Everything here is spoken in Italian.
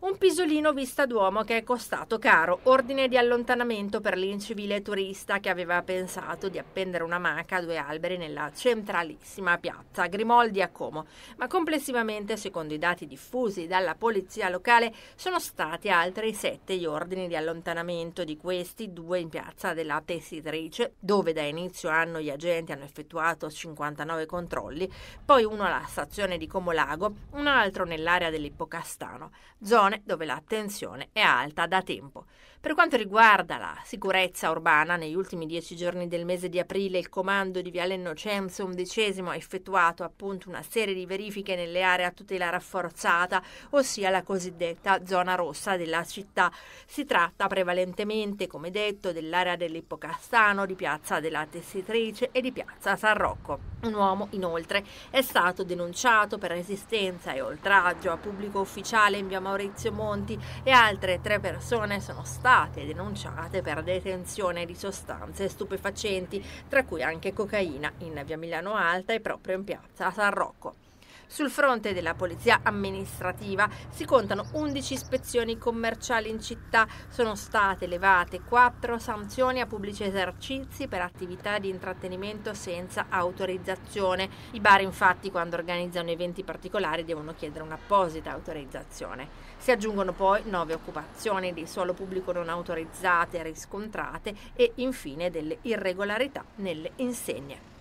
un pisolino vista d'uomo che è costato caro, ordine di allontanamento per l'incivile turista che aveva pensato di appendere una maca a due alberi nella centralissima piazza Grimoldi a Como, ma complessivamente, secondo i dati diffusi dalla polizia locale, sono stati altri sette gli ordini di allontanamento di questi due in piazza della Tessitrice, dove da inizio anno gli agenti hanno effettuato 59 controlli, poi uno alla stazione di Como Lago, un altro nell'area dell'Ippocastano, zona zone dove la tensione è alta da tempo. Per quanto riguarda la sicurezza urbana, negli ultimi dieci giorni del mese di aprile il comando di Viale Innocenzo XI ha effettuato appunto una serie di verifiche nelle aree a tutela rafforzata, ossia la cosiddetta zona rossa della città. Si tratta prevalentemente, come detto, dell'area dell'Ippocastano, di Piazza della Tessitrice e di Piazza San Rocco. Un uomo, inoltre, è stato denunciato per resistenza e oltraggio a pubblico ufficiale in via Maurizio Monti e altre tre persone sono state state denunciate per detenzione di sostanze stupefacenti, tra cui anche cocaina, in via Milano Alta e proprio in piazza San Rocco. Sul fronte della polizia amministrativa si contano 11 ispezioni commerciali in città, sono state levate 4 sanzioni a pubblici esercizi per attività di intrattenimento senza autorizzazione. I bar infatti quando organizzano eventi particolari devono chiedere un'apposita autorizzazione. Si aggiungono poi 9 occupazioni di suolo pubblico non autorizzate riscontrate e infine delle irregolarità nelle insegne.